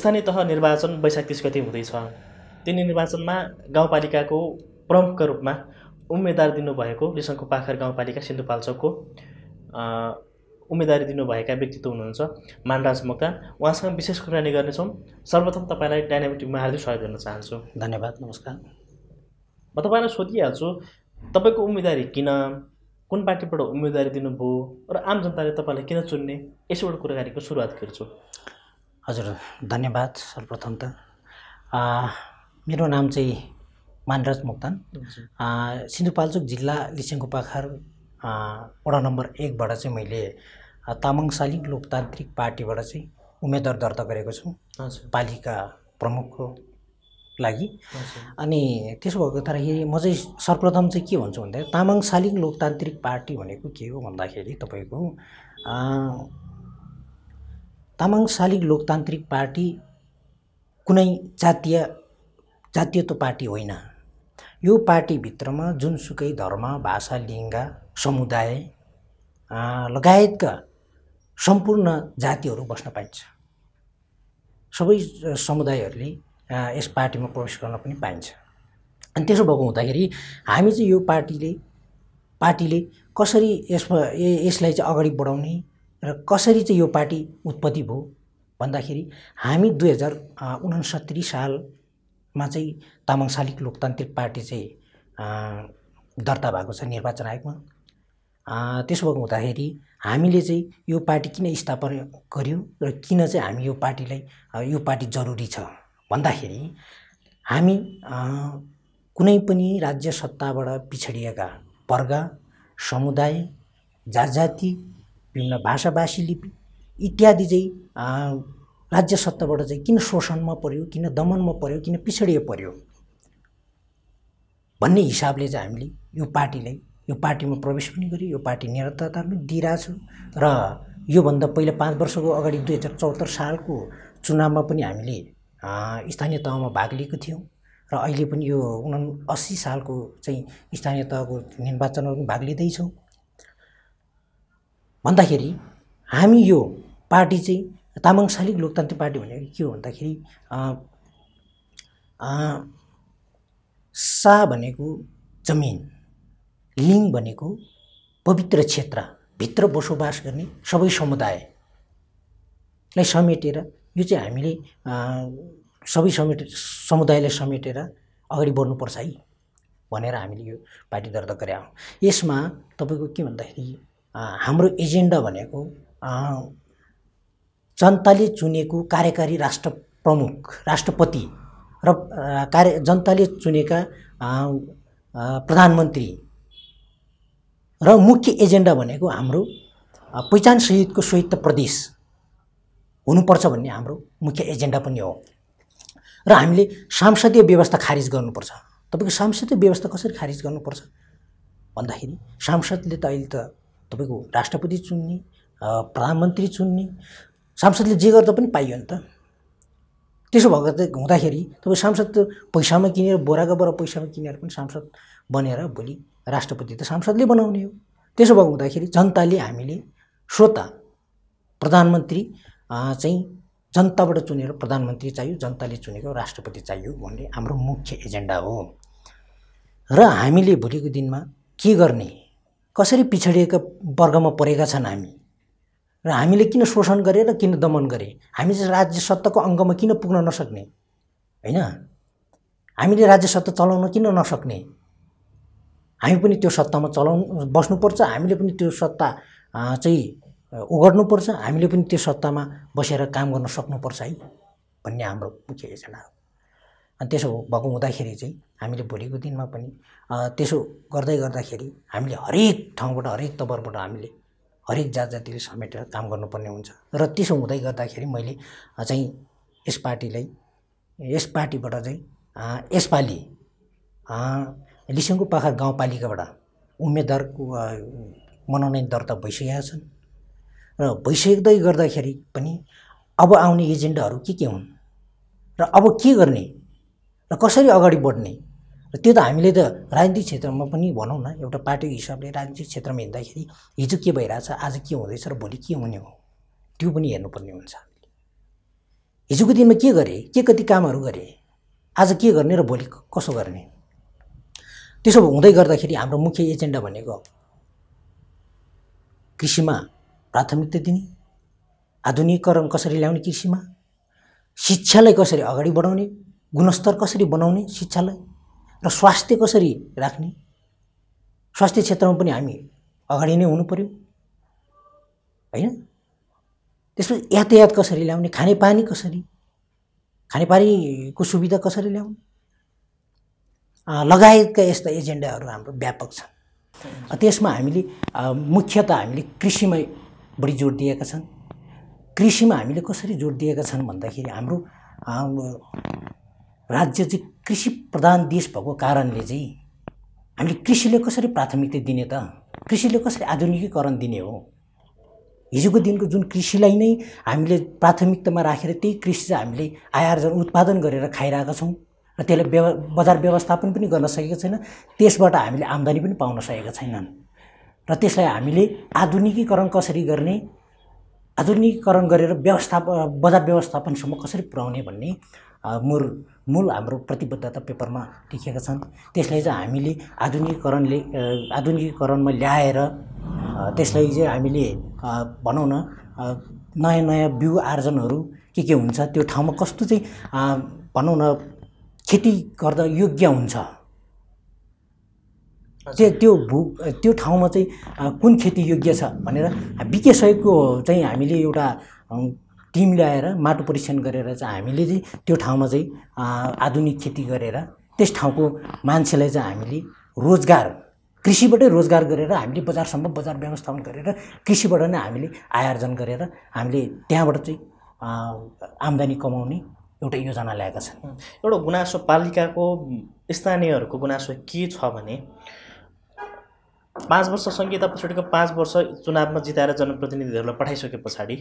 स्थानीय तह निर्वाचन वैशाख तिस गति हुँदैछ त्यो निर्वाचनमा गाउँपालिकाको प्रमुखका रूपमा उम्मेदवार दिनुभएको रिसङको पाखर गाउँपालिका सिन्धुपाल्चोकको उम्मेदवारी दिनुभएका व्यक्तित्व हुनुहुन्छ मानराज मोक्ता उहाँसँग विशेष कुराकानी गर्नेछौँ सर्वप्रथम तपाईँलाई डाइनामिक टिममा हार्दिक स्वागत गर्न चाहन्छु धन्यवाद नमस्कार म तपाईँलाई सोधिहाल्छु तपाईँको उम्मेदवारी किन कुन पार्टीबाट उम्मेदवारी दिनुभयो र आम जनताले तपाईँलाई किन चुन्ने यसबाट कुराकानीको सुरुवात गर्छु हजुर धन्यवाद सर्वप्रथम त मेरो नाम चाहिँ मानराज मोक्तान सिन्धुपाल्चोक जिल्ला लिसेङको पाखार वडा नम्बर एकबाट चाहिँ मैले तामाङ सालिङ लोकतान्त्रिक पार्टीबाट चाहिँ उम्मेदवार दर्ता गरेको छु पालिका प्रमुखको लागि अनि त्यसो भएको यही म चाहिँ सर्वप्रथम चाहिँ के भन्छु भन्दाखेरि तामाङ सालिङ लोकतान्त्रिक पार्टी भनेको के हो भन्दाखेरि तपाईँको तामाङ शालिग लोकतान्त्रिक पार्टी कुनै जातीय जातीयत्व पार्टी होइन यो पार्टीभित्रमा जुनसुकै धर्म भाषा लिङ्ग समुदाय लगायतका सम्पूर्ण जातिहरू बस्न पाइन्छ सबै समुदायहरूले यस पार्टीमा प्रवेश गर्न पनि पाइन्छ अनि त्यसो भएको हुँदाखेरि हामी चाहिँ यो पार्टीले पार्टीले कसरी यसमा यसलाई चाहिँ अगाडि बढाउने र कसरी चाहिँ यो पार्टी उत्पत्ति भयो भन्दाखेरि हामी दुई हजार उनसत्तरी सालमा चाहिँ तामाङ शालिक लोकतान्त्रिक पार्टी चाहिँ दर्ता भएको छ निर्वाचन आयोगमा त्यसो भएको हुँदाखेरि हामीले चाहिँ यो पार्टी किन स्थापना गऱ्यौँ र किन चाहिँ हामी यो पार्टीलाई यो पार्टी जरुरी छ भन्दाखेरि हामी कुनै पनि राज्य सत्ताबाट पिछडिएका वर्ग समुदाय जात जाति विभिन्न भाषाभाषी लिपि इत्यादि चाहिँ राज्य सत्ताबाट चाहिँ किन शोषणमा पऱ्यो किन दमनमा पऱ्यो किन पिछडिए पऱ्यो भन्ने हिसाबले चाहिँ हामीले यो पार्टीलाई यो पार्टीमा प्रवेश पनि गऱ्यो यो पार्टी निरन्तरता पनि दिइरहेछ र योभन्दा पहिला पाँच वर्षको अगाडि दुई हजार चौहत्तर सालको चुनावमा पनि हामीले स्थानीय तहमा भाग लिएको थियौँ र अहिले पनि यो उना असी सालको चाहिँ स्थानीय तहको निर्वाचनमा पनि भाग लिँदैछौँ भन्दाखेरि हामी यो पार्टी चाहिँ तामाङ शालिक लोकतान्त्रिक पार्टी भनेको के हो भन्दाखेरि सा भनेको जमिन लिङ भनेको पवित्र क्षेत्र भित्र बसोबास गर्ने सबै समुदायलाई समेटेर यो चाहिँ हामीले सबै समेटे समुदायलाई समेटेर अगाडि बढ्नुपर्छ है भनेर हामीले यो पार्टी दर्ता गरे हौँ यसमा तपाईँको के भन्दाखेरि हाम्रो एजेन्डा भनेको जनताले चुनेको कार्यकारी राष्ट्र प्रमुख राष्ट्रपति र कार्य जनताले चुनेका प्रधानमन्त्री र मुख्य एजेन्डा भनेको हाम्रो पहिचान सहितको स्वायत्त प्रदेश हुनुपर्छ भन्ने हाम्रो मुख्य एजेन्डा पनि हो र हामीले सांसदीय व्यवस्था खारिज गर्नुपर्छ तपाईँको सांसदीय व्यवस्था कसरी खारिज गर्नुपर्छ भन्दाखेरि सांसदले त अहिले त तपाईँको राष्ट्रपति चुन्ने प्रधानमन्त्री चुन्ने सांसदले जे गर्दा पनि पाइयो नि त त्यसो भएको त हुँदाखेरि तपाईँ सांसद पैसामा किनेर बोराको बोरा पैसामा किनेर पनि सांसद बनेर भोलि राष्ट्रपति त सांसदले बनाउने हो त्यसो भएको हुँदाखेरि जनताले हामीले श्रोता प्रधानमन्त्री चाहिँ जनताबाट चुनेर प्रधानमन्त्री चाहियो जनताले चुनेको राष्ट्रपति चाहियो भन्ने हाम्रो मुख्य एजेन्डा हो र हामीले भोलिको दिनमा के गर्ने कसरी पिछडिएका वर्गमा परेका छन् हामी र हामीले किन शोषण गरे र किन दमन गरे हामी चाहिँ राज्य सत्ताको अङ्गमा किन पुग्न नसक्ने होइन हामीले राज्य सत्ता चलाउन किन नसक्ने हामी पनि त्यो सत्तामा चलाउनु बस्नुपर्छ हामीले पनि त्यो सत्ता चाहिँ ओगट्नुपर्छ हामीले पनि त्यो सत्तामा बसेर काम गर्न सक्नुपर्छ है भन्ने हाम्रो मुख्य योजना हो अनि त्यसो भएको हुँदाखेरि चाहिँ हामीले भोलिको दिनमा पनि त्यसो गर्दै गर्दाखेरि हामीले हरेक ठाउँबाट हरेक तबरबाट हामीले हरेक जात जातिले समेटेर काम गर्नुपर्ने हुन्छ र त्यसो हुँदै गर्दाखेरि मैले चाहिँ यस पार्टीलाई यस पार्टीबाट चाहिँ यसपालि लिसिङको पाखा गाउँपालिकाबाट उम्मेदवारको मनोनयन दर्ता भइसकेका छन् र भइसक्दै गर्दाखेरि पनि अब आउने एजेन्डाहरू के के हुन् र अब के गर्ने र कसरी अगाडि बढ्ने र त्यो त हामीले त राजनीतिक क्षेत्रमा पनि भनौँ न एउटा पार्टीको हिसाबले राजनीतिक क्षेत्रमा हिँड्दाखेरि हिजो के भइरहेछ आज के हुँदैछ र भोलि के हुने हो त्यो पनि हेर्नुपर्ने हुन्छ हामीले हिजोको दिनमा के गरेँ के कति कामहरू गरेँ आज के गर्ने र भोलि कसो गर्ने त्यसो हुँदै गर्दाखेरि हाम्रो मुख्य एजेन्डा भनेको कृषिमा प्राथमिकता दिने आधुनिकरण कसरी ल्याउने कृषिमा शिक्षालाई कसरी अगाडि बढाउने गुणस्तर कसरी बनाउने शिक्षालाई र स्वास्थ्य कसरी राख्ने स्वास्थ्य क्षेत्रमा पनि हामी अगाडि नै हुनु पऱ्यो होइन त्यसपछि यातायात कसरी ल्याउने खानेपानी कसरी खानेपानीको सुविधा कसरी ल्याउने लगायतका यस्ता एजेन्डाहरू हाम्रो व्यापक छन् त्यसमा हामीले मुख्यत हामीले कृषिमै बढी जोड दिएका छन् कृषिमा हामीले कसरी जोड दिएका छन् भन्दाखेरि हाम्रो राज्य चाहिँ कृषि प्रधान देश भएको कारणले चाहिँ हामीले कृषिले कसरी प्राथमिकता दिने त कृषिले कसरी आधुनिकीकरण दिने हो हिजोको दिनको जुन कृषिलाई नै हामीले प्राथमिकतामा राखेर त्यही कृषि चाहिँ हामीले आयार्जन उत्पादन गरेर खाइरहेका छौँ र त्यसलाई व्यव बजार व्यवस्थापन पनि गर्न सकेको छैन त्यसबाट हामीले आम्दानी पनि पाउन सकेका छैनन् र त्यसलाई हामीले आधुनिकीकरण कसरी गर्ने आधुनिकीकरण गरेर व्यवस्थाप बजार व्यवस्थापनसम्म कसरी पुर्याउने भन्ने मुर मूल हाम्रो प्रतिबद्धता पेपरमा लेखेका छन् त्यसलाई चाहिँ हामीले आधुनिकीकरणले आधुनिकीकरणमा ल्याएर त्यसलाई चाहिँ हामीले भनौँ न नयाँ नयाँ बिउ आर्जनहरू के के हुन्छ त्यो ठाउँमा कस्तो चाहिँ भनौँ न खेती गर्दा योग्य हुन्छ त्यो त्यो भू त्यो ठाउँमा चाहिँ कुन खेती योग्य छ भनेर विज्ञ सहयोगको चाहिँ हामीले एउटा टिम ल्याएर माटो परीक्षण गरेर चाहिँ हामीले चाहिँ त्यो ठाउँमा चाहिँ आधुनिक खेती गरेर त्यस ठाउँको मान्छेलाई चाहिँ हामीले रोजगार कृषिबाटै रोजगार गरेर हामीले बजारसम्म बजार व्यवस्थापन गरेर कृषिबाट नै हामीले आर्जन गरेर हामीले त्यहाँबाट चाहिँ आम्दानी कमाउने एउटा योजना ल्याएका छन् एउटा गुनासो पालिकाको स्थानीयहरूको गुनासो के छ भने पाँच वर्ष सङ्घीयता पछाडिको पाँच वर्ष चुनावमा जिताएर जनप्रतिनिधिहरूलाई पठाइसके पछाडि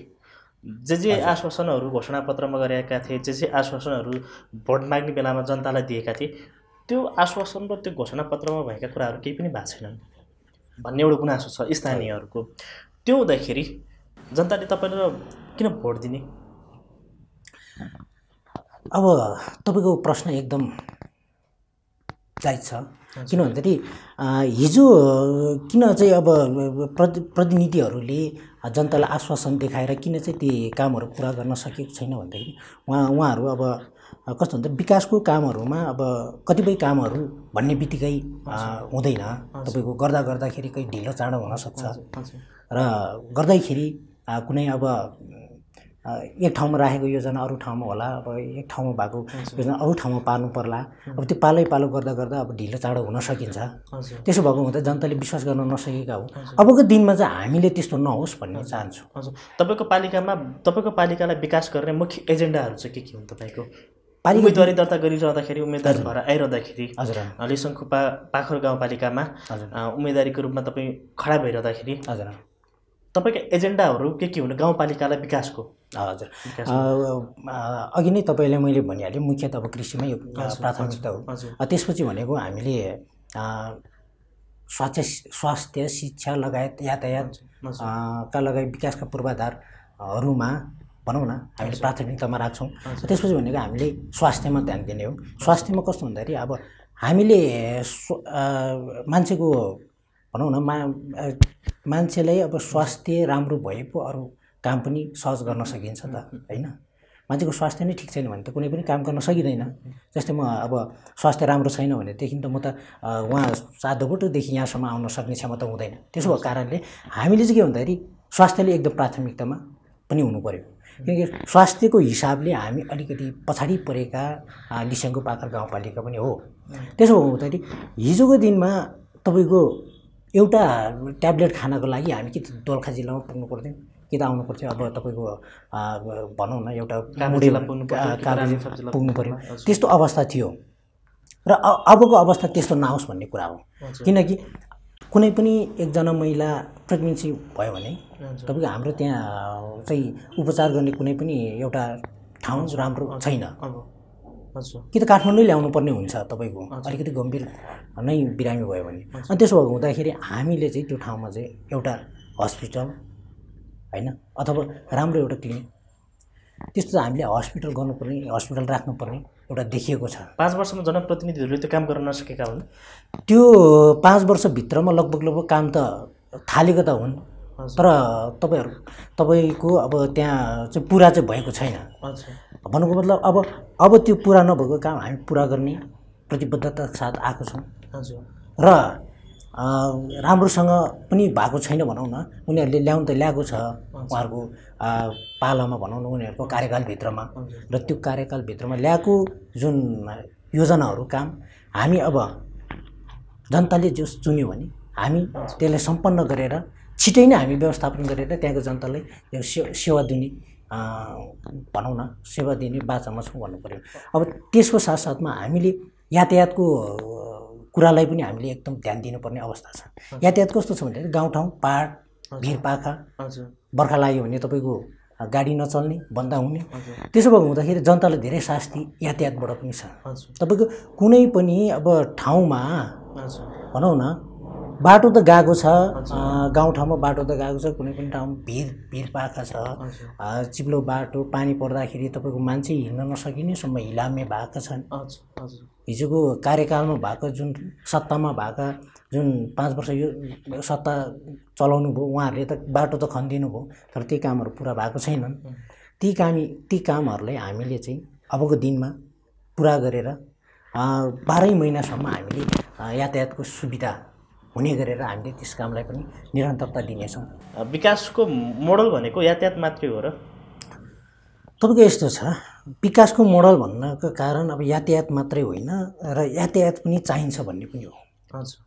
जे जे आश्वासनहरू घोषणापत्रमा गरेका थिए जे जे आश्वासनहरू भोट माग्ने बेलामा जनतालाई दिएका थिए त्यो आश्वासन र त्यो घोषणापत्रमा भएका कुराहरू केही पनि भएको छैनन् भन्ने एउटा गुनासो छ स्थानीयहरूको त्यो हुँदाखेरि जनताले तपाईँलाई किन भोट दिने अब तपाईँको प्रश्न एकदम जायज छ किन भन्दाखेरि हिजो किन चाहिँ अब प्रति प्रतिनिधिहरूले जनतालाई आश्वासन देखाएर किन चाहिँ ती कामहरू पुरा गर्न सकेको छैन भन्दाखेरि उहाँ उहाँहरू अब कस्तो हुन्छ विकासको कामहरूमा अब कतिपय कामहरू भन्ने बित्तिकै हुँदैन तपाईँको गर्दा गर्दाखेरि कहीँ ढिलो चाँडो हुनसक्छ र गर्दाखेरि कुनै अब एक ठाउँमा राखेको योजना अरू ठाउँमा होला अब एक ठाउँमा भएको योजना अरू ठाउँमा पार्नु पर्ला अब त्यो पालै पालो गर्दा गर्दा अब ढिलो चाँडो हुन सकिन्छ त्यसो भएको हुँदा जनताले विश्वास गर्न नसकेका हो अबको दिनमा चाहिँ हामीले त्यस्तो नहोस् भन्ने चाहन्छु हजुर तपाईँको पालिकामा तपाईँको पालिकालाई विकास गर्ने मुख्य एजेन्डाहरू चाहिँ के के हुन् तपाईँको उम्मेदवारी दर्ता गरिरहँदाखेरि उम्मेदवार भएर आइरहँदाखेरि हजुर लेसङखुपा पाखर गाउँपालिकामा उम्मेदवारीको रूपमा तपाईँ खडा भइरहँदाखेरि हजुर तपाईँको एजेन्डाहरू के के हुनु गाउँपालिकालाई विकासको हजुर अघि नै तपाईँले मैले भनिहालेँ मुख्यत अब कृषिमै प्राथमिकता हो त्यसपछि भनेको हामीले स्वास्थ्य स्वास्थ्य शिक्षा लगायत यातायात का लगायत विकासका पूर्वाधारहरूमा भनौँ न हामीले प्राथमिकतामा राख्छौँ त्यसपछि भनेको हामीले स्वास्थ्यमा ध्यान दिने हो स्वास्थ्यमा कस्तो भन्दाखेरि अब हामीले मान्छेको भनौँ न मा मान्छेलाई अब स्वास्थ्य राम्रो भए पो अरू काम पनि सहज गर्न सकिन्छ त होइन मान्छेको स्वास्थ्य नै ठिक छैन भने त कुनै पनि काम गर्न सकिँदैन जस्तै म अब स्वास्थ्य राम्रो छैन भनेदेखि त म त उहाँ साधोबोटोदेखि यहाँसम्म आउन सक्ने क्षमता हुँदैन त्यसो भएको कारणले हामीले चाहिँ के भन्दाखेरि स्वास्थ्यले एकदम प्राथमिकतामा पनि हुनु पऱ्यो किनकि स्वास्थ्यको हिसाबले हामी अलिकति पछाडि परेका लिसेङ्गो पाखर गाउँपालिका पनि हो त्यसो हुँदाखेरि हिजोको दिनमा तपाईँको एउटा ट्याब्लेट खानको लागि हामी कि दोलखा जिल्लामा पुग्नु पर्थ्यो कि त आउनु पर्थ्यो अब तपाईँको भनौँ न एउटा पुग्नु पऱ्यो त्यस्तो अवस्था थियो र अबको अवस्था त्यस्तो नहोस् भन्ने कुरा हो किनकि कुनै पनि एकजना महिला प्रेग्नेन्सी भयो भने तपाईँको हाम्रो त्यहाँ चाहिँ उपचार गर्ने कुनै पनि एउटा ठाउँ राम्रो छैन कि त काठमाडौँ ल्याउनु पर्ने हुन्छ तपाईँको अलिकति गम्भीर नै बिरामी भयो भने अनि त्यसो भएको हुँदाखेरि हामीले चाहिँ त्यो ठाउँमा चाहिँ एउटा हस्पिटल होइन अथवा राम्रो एउटा क्लिनिक त्यस्तो हामीले हस्पिटल गर्नुपर्ने हस्पिटल राख्नुपर्ने एउटा देखिएको छ पाँच वर्षमा जनप्रतिनिधिहरूले त्यो काम गर्न नसकेका हुन् त्यो पाँच वर्षभित्रमा लगभग लगभग काम त थालेको त हुन् तर तपाईँहरू तपाईँको अब त्यहाँ चाहिँ पुरा चाहिँ भएको छैन भन्नुको मतलब अब अब त्यो पुरा नभएको काम हामी पुरा गर्ने प्रतिबद्धता साथ आएको छौँ र राम्रोसँग पनि भएको छैन भनौँ न उनीहरूले ल्याउनु त ल्याएको छ उहाँहरूको पालामा भनौँ न उनीहरूको कार्यकालभित्रमा र त्यो कार्यकालभित्रमा ल्याएको जुन योजनाहरू काम हामी अब जनताले जस चुन्यो भने हामी त्यसलाई सम्पन्न गरेर छिटै नै हामी व्यवस्थापन गरेर त्यहाँको जनतालाई सेवा दिने भनौँ न सेवा दिने बाचामा छौँ भन्नु पऱ्यो अब त्यसको साथसाथमा हामीले यातायातको कुरालाई पनि हामीले एकदम ध्यान दिनुपर्ने अवस्था छ यातायात कस्तो छ भने गाउँठाउँ पाहाड भिरपाखा बर्खा लाग्यो भने तपाईँको गाडी नचल्ने बन्द हुने त्यसो भएको हुँदाखेरि जनतालाई धेरै शास्ति यातायातबाट पनि छ तपाईँको कुनै पनि अब ठाउँमा भनौँ न बाटो त गएको छ गाउँठाउँमा बाटो त गएको छ कुनै पनि ठाउँमा भिर भिर पाएको छ चिप्लो बाटो पानी पर्दाखेरि तपाईँको मान्छे हिँड्न नसकिनेसम्म हिलामे भएका छन् हिजोको कार्यकालमा भएको जुन सत्तामा भएका जुन पाँच वर्ष यो सत्ता चलाउनु भयो उहाँहरूले त बाटो त खनिदिनु भयो तर ती कामहरू पुरा भएको छैनन् ती कामी ती कामहरूलाई हामीले चाहिँ अबको दिनमा पुरा गरेर बाह्रै महिनासम्म हामीले यातायातको सुविधा हुने गरेर हामीले त्यस कामलाई पनि निरन्तरता दिनेछौँ विकासको मोडल भनेको यातायात मात्रै हो र तपाईँको यस्तो छ विकासको मोडल भन्नको कारण अब यातायात मात्रै होइन र यातायात पनि चाहिन्छ भन्ने पनि हो हजुर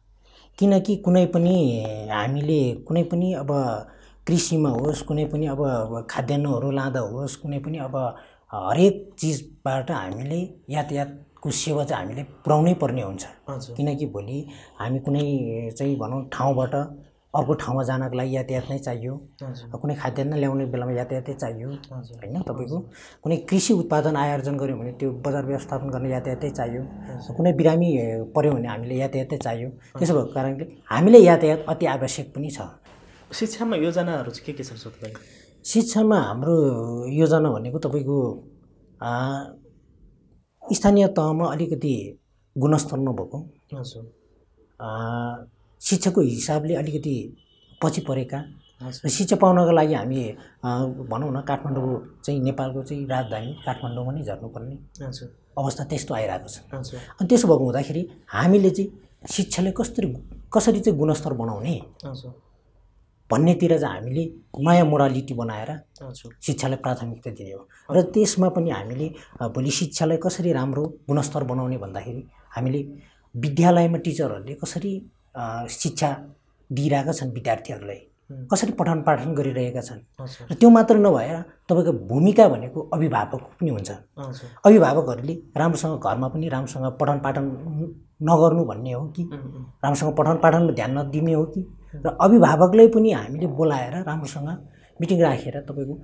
किनकि कुनै पनि हामीले कुनै पनि अब कृषिमा होस् कुनै पनि अब खाद्यान्नहरू लाँदा होस् कुनै पनि अब हरेक चिजबाट हामीले यातायात को सेवा चाहिँ हामीले पुऱ्याउनै पर्ने हुन्छ किनकि भोलि हामी कुनै चाहिँ भनौँ ठाउँबाट अर्को ठाउँमा जानको लागि यातायात नै चाहियो कुनै खाद्यान्न ल्याउने बेलामा यातायातै चाहियो होइन तपाईँको कुनै कृषि उत्पादन आयोजन गऱ्यो भने त्यो बजार व्यवस्थापन गर्ने यातायातै चाहियो कुनै बिरामी पऱ्यो भने हामीले यातायातै चाहियो त्यसो भएको कारणले हामीले यातायात अति आवश्यक पनि छ शिक्षामा योजनाहरू चाहिँ के के छ शिक्षामा हाम्रो योजना भनेको तपाईँको स्थानीय तहमा अलिकति गुणस्तर नभएको शिक्षाको हिसाबले अलिकति पछि परेका शिक्षा पाउनको लागि हामी भनौँ न काठमाडौँ चाहिँ नेपालको चाहिँ राजधानी काठमाडौँमा नै झर्नुपर्ने अवस्था त्यस्तो आइरहेको छ अनि त्यसो भएको हुँदाखेरि हामीले चाहिँ शिक्षाले कसरी कसरी चाहिँ गुणस्तर बनाउने भन्नेतिर चाहिँ हामीले नयाँ मोरालिटी बनाएर शिक्षालाई प्राथमिकता दिने हो र त्यसमा पनि हामीले भोलि शिक्षालाई कसरी राम्रो गुणस्तर बनाउने भन्दाखेरि हामीले विद्यालयमा टिचरहरूले कसरी शिक्षा दिइरहेका छन् विद्यार्थीहरूलाई कसरी पठन पाठन गरिरहेका छन् र त्यो मात्र नभएर तपाईँको भूमिका भनेको अभिभावक पनि हुन्छ अभिभावकहरूले राम्रोसँग घरमा पनि राम्रोसँग पठन पाठन नगर्नु भन्ने हो कि राम्रोसँग पठन पाठनमा ध्यान नदिने हो कि र अभिभावकलाई पनि हामीले बोलाएर राम्रोसँग मिटिङ राखेर तपाईँको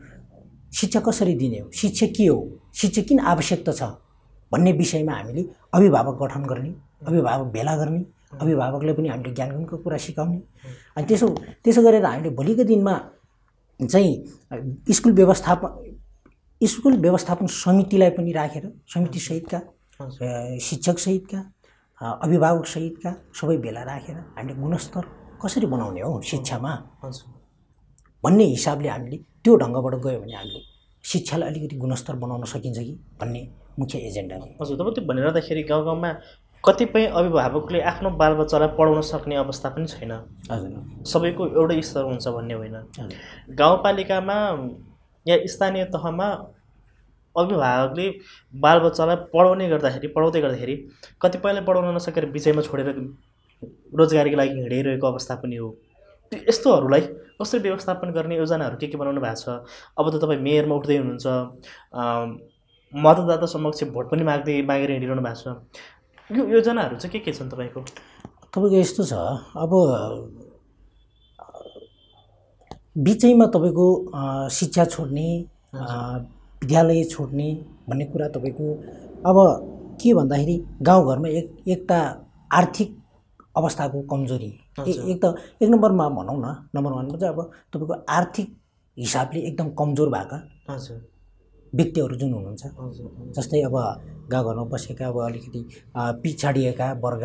शिक्षा कसरी दिने हो शिक्षा के हो शिक्षा किन आवश्यकता छ भन्ने विषयमा हामीले अभिभावक गठन गर्ने अभिभावक भेला गर्ने अभिभावकलाई पनि हामीले ज्ञान गुणको कुरा सिकाउने अनि त्यसो त्यसो गरेर हामीले भोलिको दिनमा चाहिँ स्कुल व्यवस्थापन स्कुल व्यवस्थापन समितिलाई पनि राखेर समितिसहितका शिक्षकसहितका अभिभावकसहितका सबै भेला राखेर हामीले गुणस्तर कसरी बनाउने हो शिक्षामा भन्ने हिसाबले हामीले त्यो ढङ्गबाट गयो भने हामीले शिक्षालाई अलिकति गुणस्तर बनाउन सकिन्छ कि भन्ने मुख्य एजेन्डा हो हजुर तपाईँ त्यो भनिरहँदाखेरि गाउँ गाउँमा कतिपय अभिभावकले आफ्नो बालबच्चालाई पढाउन सक्ने अवस्था पनि छैन हजुर सबैको एउटै स्तर हुन्छ भन्ने होइन गाउँपालिकामा या स्थानीय तहमा अभिभावकले बालबच्चालाई पढाउने गर्दाखेरि पढाउँदै गर्दाखेरि कतिपयले पढाउन नसकेर बिचैमा छोडेर रोजगारीको लागि हिँडिरहेको अवस्था पनि हो यस्तोहरूलाई कसरी व्यवस्थापन गर्ने योजनाहरू के के बनाउनु भएको छ अब त तपाईँ मेयरमा उठ्दै हुनुहुन्छ मतदाता समक्ष भोट पनि माग्दै मागेर हिँडिरहनु भएको छ यो योजनाहरू चाहिँ के के छन् तपाईँको तपाईँको यस्तो छ अब बिचैमा तपाईँको शिक्षा छोड्ने विद्यालय छोड्ने भन्ने कुरा तपाईँको अब के भन्दाखेरि गाउँघरमा एक एकता आर्थिक अवस्थाको कमजोरी एक त एक नम्बरमा भनौँ न नम्बर वानमा चाहिँ अब तपाईँको आर्थिक हिसाबले एकदम कमजोर भएका व्यक्तिहरू जुन हुनुहुन्छ जस्तै अब गाउँघरमा बसेका अब अलिकति पिछाडिएका वर्ग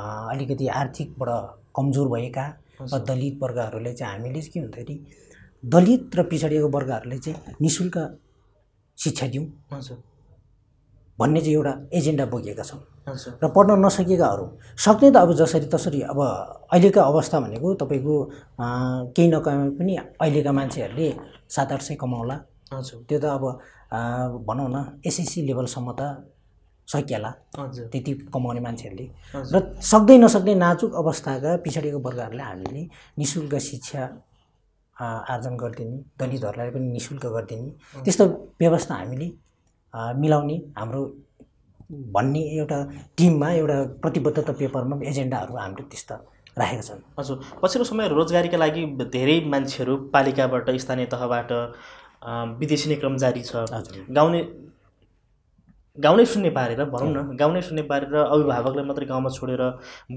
अलिकति आर्थिकबाट कमजोर भएका र दलित वर्गहरूले चाहिँ हामीले के भन्दाखेरि दलित र पिछाडिएको वर्गहरूले चाहिँ नि शुल्क शिक्षा दिउँ भन्ने चाहिँ एउटा एजेन्डा बोकेका छौँ र पढ्न नसकेकाहरू सक्ने त अब जसरी तसरी अब अहिलेका अवस्था भनेको तपाईँको केही नकमे पनि अहिलेका मान्छेहरूले सात आठ सय कमाउला हजुर त्यो त अब भनौँ न एसएससी लेभलसम्म त सकिएला त्यति कमाउने मान्छेहरूले र सक्दै नसक्ने नाचुक अवस्थाका पछाडिको वर्गहरूलाई हामीले नि शुल्क शिक्षा आर्जन गरिदिने दलितहरूलाई पनि नि शुल्क गरिदिने त्यस्तो व्यवस्था हामीले मिलाउने हाम्रो भन्ने एउटा टिममा एउटा प्रतिबद्धता पेपरमा एजेन्डाहरू हामीले त्यस्ता राखेका छन् हजुर पछिल्लो समय रोजगारीका लागि धेरै मान्छेहरू पालिकाबाट स्थानीय तहबाट विदेशी नै क्रम जारी छ गाउने गाउँ नै सुन्ने पारेर भनौँ न गाउँ नै सुन्ने पारेर अभिभावकलाई मात्रै गाउँमा छोडेर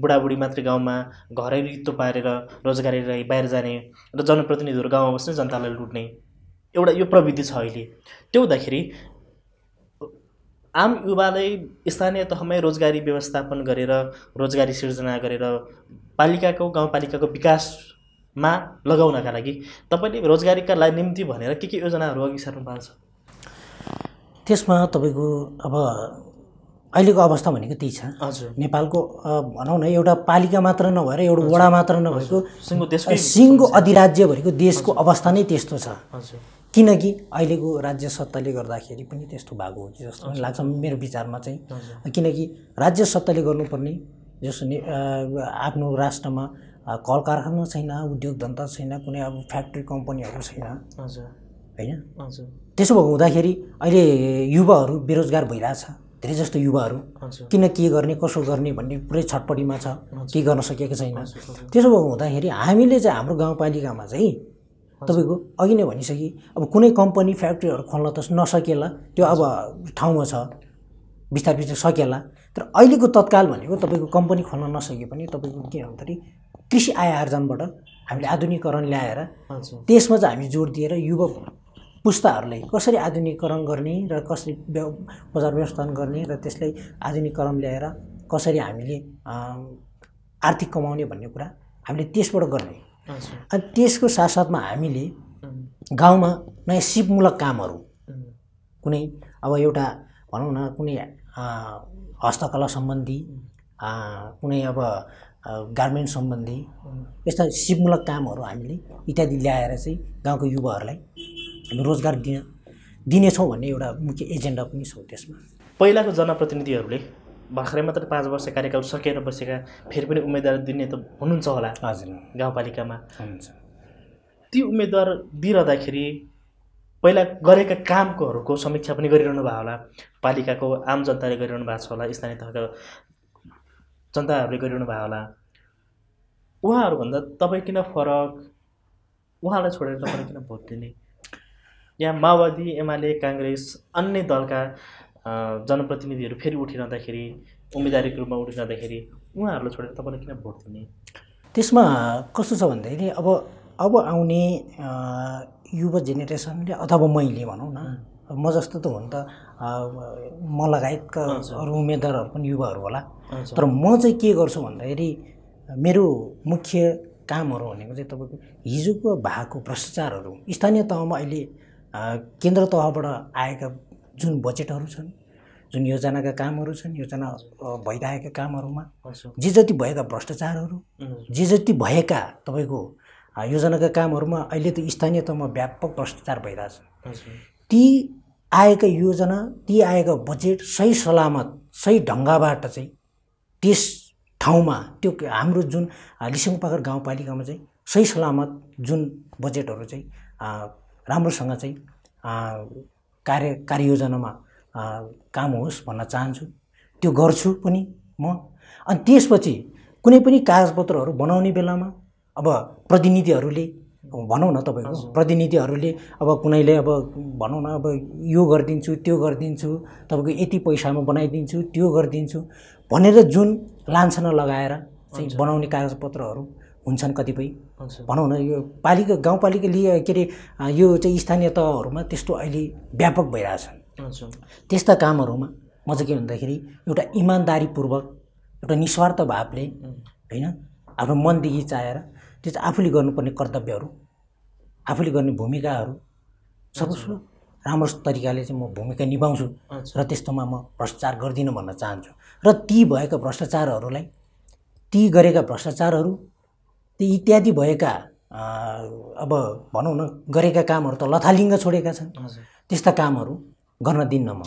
बुढाबुढी मात्रै गाउँमा घरै रित्तो पारेर रोजगारी बाहिर जाने र जनप्रतिनिधिहरू गाउँमा बस्ने जनतालाई लुट्ने एउटा यो प्रविधि छ अहिले त्यो हुँदाखेरि आम युवालाई स्थानीय तहमै रोजगारी व्यवस्थापन गरेर रोजगारी सिर्जना गरेर पालिकाको गाउँपालिकाको विकासमा लगाउनका लागि तपाईँले रोजगारीका लागि निम्ति भनेर के के योजनाहरू अघि सार्नु भएको छ त्यसमा तपाईँको अब अहिलेको अवस्था भनेको त्यही छ हजुर नेपालको भनौँ न एउटा पालिका मात्र नभएर एउटा वडा मात्र नभएको सिङ्गो अधिराज्य भनेको देशको अवस्था नै त्यस्तो छ हजुर किनकि अहिलेको राज्य सत्ताले गर्दाखेरि पनि त्यस्तो भएको हो कि जस्तो लाग्छ मेरो विचारमा चाहिँ किनकि राज्य सत्ताले गर्नुपर्ने जस आफ्नो राष्ट्रमा कल कारखाना छैन उद्योग धन्दा छैन कुनै अब फ्याक्ट्री कम्पनीहरू छैन हजुर होइन त्यसो भएको हुँदाखेरि अहिले युवाहरू बेरोजगार भइरहेछ धेरै जस्तो युवाहरू किन के गर्ने कसो गर्ने भन्ने पुरै छटपटीमा छ के गर्न सकेको छैन त्यसो भएको हुँदाखेरि हामीले चाहिँ हाम्रो गाउँपालिकामा चाहिँ तपाईँको अघि नै भनिसकेँ अब कुनै कम्पनी फ्याक्ट्रीहरू खोल्न त नसकेला त्यो अब ठाउँमा छ बिस्तार बिस्तारै सकेला तर अहिलेको तत्काल भनेको तपाईँको कम्पनी खोल्न नसके पनि तपाईँको के भन्दाखेरि कृषि आय आर्जनबाट हामीले आधुनिकरण ल्याएर त्यसमा चाहिँ हामी जोड दिएर युवक पुस्ताहरूलाई कसरी आधुनिकरण गर्ने र कसरी व्यव बजार व्यवस्थापन गर्ने र त्यसलाई आधुनिकरण ल्याएर कसरी हामीले आर्थिक कमाउने भन्ने कुरा हामीले त्यसबाट गर्ने अनि त्यसको साथसाथमा हामीले गाउँमा नयाँ सिपमूलक कामहरू कुनै अब एउटा भनौँ न कुनै हस्तकला सम्बन्धी कुनै अब गार्मेन्ट सम्बन्धी यस्ता सिपमूलक कामहरू हामीले इत्यादि ल्याएर चाहिँ गाउँको युवाहरूलाई हामी रोजगार दिन दिनेछौँ भन्ने एउटा मुख्य एजेन्डा पनि छ त्यसमा पहिलाको जनप्रतिनिधिहरूले भर्खरै मात्र पाँच वर्ष कार्यकाल सकिएर बसेका फेरि पनि उम्मेदवार दिने त हुनुहुन्छ होला हजुर गाउँपालिकामा हुन्छ ती उम्मेदवार दिइरहँदाखेरि पहिला गरेका कामकोहरूको समीक्षा पनि गरिरहनु भएको होला पालिकाको आम जनताले गरिरहनु भएको छ होला स्थानीय तहका जनताहरूले गरिरहनु भएको होला उहाँहरूभन्दा तपाईँ किन फरक उहाँलाई छोडेर तपाईँले किन भोट दिने यहाँ माओवादी एमाले काङ्ग्रेस अन्य दलका जनप्रतिनिधिहरू फेरि उठिरहँदाखेरि उम्मेदवारीको रूपमा उठिरहँदाखेरि उहाँहरूलाई छोडेर तपाईँलाई किन भोट दिने त्यसमा कस्तो छ भन्दाखेरि अब अब आउने युवा जेनेरेसनले अथवा मैले भनौँ न म जस्तो त नि त म लगायतका अरू उम्मेदवारहरू पनि युवाहरू होला तर म चाहिँ के गर्छु भन्दाखेरि मेरो मुख्य कामहरू भनेको चाहिँ तपाईँको हिजोको भएको भ्रष्टाचारहरू स्थानीय तहमा अहिले केन्द्र तहबाट आएका जुन बजेटहरू छन् जुन योजनाका कामहरू छन् योजना भइरहेका कामहरूमा जे जति भएका भ्रष्टाचारहरू जे जति भएका तपाईँको योजनाका कामहरूमा अहिले त स्थानीय तहमा व्यापक भ्रष्टाचार भइरहेछ ती आएका योजना ती आएका बजेट सही सलामत सही ढङ्गबाट चाहिँ त्यस ठाउँमा त्यो हाम्रो जुन लिसिङपाखर गाउँपालिकामा चाहिँ सही सलामत जुन बजेटहरू चाहिँ राम्रोसँग चाहिँ कार्य कार्ययोजनामा काम होस् भन्न चाहन्छु त्यो गर्छु पनि म अनि त्यसपछि कुनै पनि कागजपत्रहरू बनाउने बेलामा अब प्रतिनिधिहरूले भनौँ न तपाईँको प्रतिनिधिहरूले अब कुनैले अब भनौँ न अब यो गरिदिन्छु त्यो गरिदिन्छु तपाईँको यति पैसामा बनाइदिन्छु त्यो गरिदिन्छु भनेर जुन लान्छना लगाएर चाहिँ बनाउने कागजपत्रहरू हुन्छन् कतिपय भनौँ न यो पालिका गाउँपालिका लिए के अरे यो चाहिँ स्थानीय तहहरूमा त्यस्तो अहिले व्यापक भइरहेछ त्यस्ता कामहरूमा म चाहिँ के भन्दाखेरि एउटा इमान्दारीपूर्वक एउटा निस्वार्थ भावले होइन आफ्नो मनदेखि चाहेर त्यो चाहिँ आफूले गर्नुपर्ने कर्तव्यहरू आफूले गर्ने भूमिकाहरू सब राम्रो तरिकाले चाहिँ म भूमिका निभाउँछु र त्यस्तोमा म भ्रष्टाचार गर्दिनँ भन्न चाहन्छु र ती भएका भ्रष्टाचारहरूलाई ती गरेका भ्रष्टाचारहरू ती इत्यादि भएका अब भनौँ न गरेका कामहरू त लथालिङ्ग छोडेका छन् त्यस्ता कामहरू गर्न दिन्न म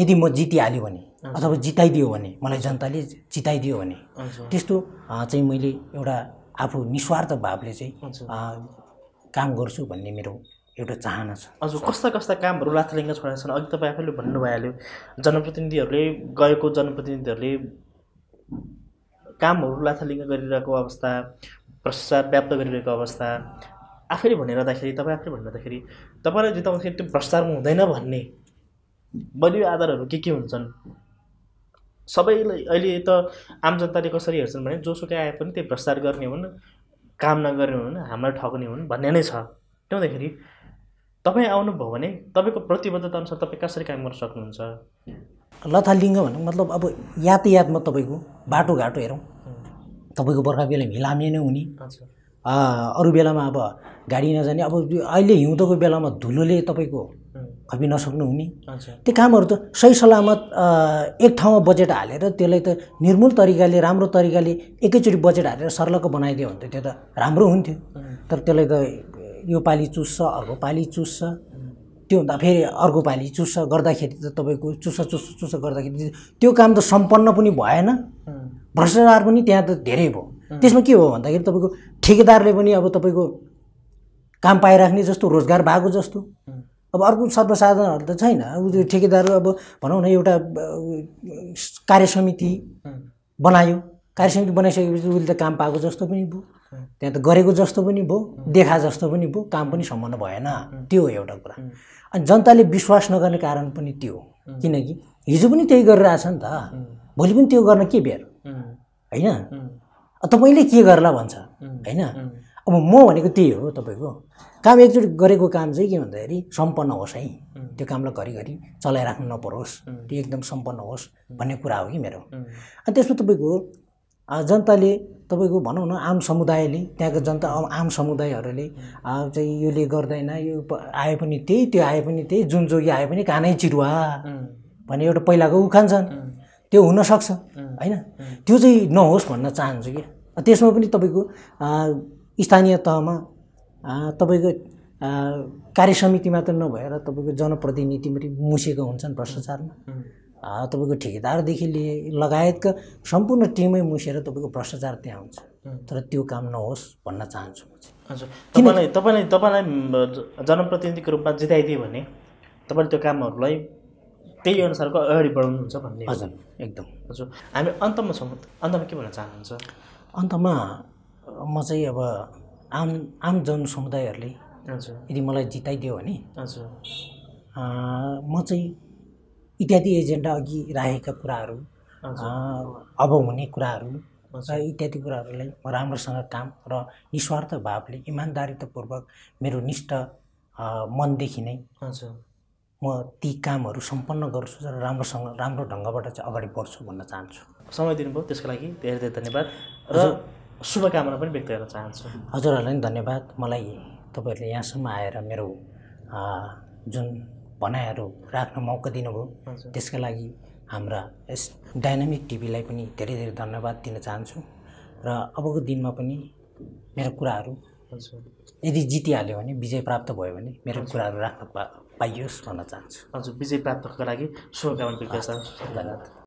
यदि म जितिहाल्यो भने अथवा जिताइदियो भने मलाई जनताले जिताइदियो भने त्यस्तो चाहिँ मैले एउटा आफू निस्वार्थ भावले चाहिँ काम गर्छु भन्ने मेरो एउटा चाहना छ हजुर कस्ता कस्ता कामहरू लाथालिङ्ग छोडेका छन् अघि तपाईँ आफैले भन्नुभयो जनप्रतिनिधिहरूले गएको जनप्रतिनिधिहरूले कामहरू लाथालिङ्ग गरिरहेको अवस्था भ्रष्टाचार व्याप्त गरिरहेको अवस्था आफैले भनिरहँदाखेरि तपाईँ आफैले भनिरहँदाखेरि तपाईँलाई जिताउँदाखेरि त्यो भ्रष्टाचारमा हुँदैन भन्ने बलियो आधारहरू के के हुन्छन् सबैलाई अहिले त आम जनताले कसरी हेर्छन् भने जोसुकै आए पनि त्यही भ्रष्टाचार गर्ने हुन् काम नगर्ने हुन् हामीलाई ठग्ने हुन् भन्ने नै छ त्यो हुँदाखेरि तपाईँ आउनुभयो भने तपाईँको प्रतिबद्धताअनुसार तपाईँ कसरी काम गर्न सक्नुहुन्छ लथालिङ्ग भनौँ मतलब अब यातायातमा तपाईँको बाटोघाटो हेरौँ तपाईँको बर्खा बेलामा हिलामे नै हुने अरू बेलामा अब गाडी नजाने अब अहिले हिउँदको बेलामा धुलोले तपाईँको खपि नसक्नु हुने त्यो कामहरू त सही सलामत एक ठाउँमा बजेट हालेर त्यसलाई त निर्मूल तरिकाले राम्रो तरिकाले एकैचोटि बजेट हालेर सर्लको बनाइदियो भने त त्यो त राम्रो हुन्थ्यो तर त्यसलाई त यो पालि चुस्छ अर्को पालि चुस्छ त्योभन्दा फेरि अर्को पालि चुस गर्दाखेरि त तपाईँको चुस चुस चुस गर्दाखेरि त्यो काम त सम्पन्न पनि भएन भ्रष्टाचार पनि त्यहाँ त धेरै भयो त्यसमा के हो भन्दाखेरि तपाईँको ठेकेदारले पनि अब तपाईँको काम पाइराख्ने जस्तो रोजगार भएको जस्तो अब अर्को सर्वसाधारणहरू त छैन अब ठेकेदार अब भनौँ न एउटा कार्य समिति बनायो कार्य समिति बनाइसकेपछि उसले त काम पाएको जस्तो पनि भयो त्यहाँ त गरेको जस्तो पनि भयो देखा जस्तो पनि भयो काम पनि सम्पन्न भएन त्यो हो एउटा कुरा अनि जनताले विश्वास नगर्ने कारण पनि त्यो किनकि हिजो पनि त्यही गरिरहेछ नि त भोलि पनि त्यो गर्न के बेर होइन तपाईँले के गर्ला भन्छ होइन अब म भनेको त्यही हो तपाईँको काम एकचोटि गरेको काम चाहिँ के भन्दाखेरि सम्पन्न होस् है त्यो कामलाई घरिघरि चलाइराख्नु नपरोस् त्यो एकदम सम्पन्न होस् भन्ने कुरा हो कि मेरो अनि त्यसमा तपाईँको जनताले तपाईँको भनौँ न आम समुदायले त्यहाँको जनता आम समुदायहरूले चाहिँ योले गर्दैन यो आए पनि त्यही त्यो आए पनि त्यही जुन जोगी आए पनि कानै चिरुवा भने एउटा पहिलाको उखान छन् त्यो हुनसक्छ होइन त्यो चाहिँ नहोस् भन्न चाहन्छु कि त्यसमा पनि तपाईँको स्थानीय तहमा तपाईँको कार्य समिति मात्र नभएर तपाईँको जनप्रतिनिधि पनि मुसेको हुन्छन् भ्रष्टाचारमा तपाईँको ठेकेदारदेखि लिए लगायतका सम्पूर्ण टिमै मुसेर तपाईँको भ्रष्टाचार त्यहाँ हुन्छ तर त्यो काम नहोस् भन्न चाहन्छु म चाहिँ हजुर तपाईँलाई तपाईँलाई तपाईँलाई जनप्रतिनिधिको रूपमा जिताइदियो भने तपाईँले त्यो कामहरूलाई त्यही अनुसारको अगाडि बढाउनुहुन्छ भन्ने हजुर एकदम हजुर हामी अन्तमा छौँ अन्तमा के भन्न चाहनुहुन्छ अन्तमा म चाहिँ अब आम आम जनसमुदायहरूले यदि मलाई जिताइदियो भने हजुर म चाहिँ इत्यादि एजेन्डा अघि राखेका कुराहरू अब हुने कुराहरू र इत्यादि कुराहरूलाई म राम्रोसँग काम र निस्वार्थ भावले इमान्दारितापूर्वक मेरो निष्ठ मनदेखि नै म ती कामहरू सम्पन्न गर्छु र राम्रोसँग राम्रो ढङ्गबाट चाहिँ अगाडि बढ्छु भन्न चाहन्छु समय दिनुभयो त्यसको लागि धेरै धेरै धन्यवाद र शुभकामना पनि व्यक्त गर्न चाहन्छु हजुरहरूलाई पनि धन्यवाद मलाई तपाईँहरूले यहाँसम्म आएर मेरो जुन भनाइहरू राख्न मौका दिनुभयो त्यसका लागि हाम्रा यस डाइनामिक टिभीलाई पनि धेरै धेरै धन्यवाद दिन चाहन्छु र अबको दिनमा पनि मेरो कुराहरू यदि जितिहाल्यो भने विजय प्राप्त भयो भने मेरो कुराहरू राख्न पा पाइयोस् भन्न चाहन्छु हजुर विजय प्राप्तको लागि शुभकामना धन्यवाद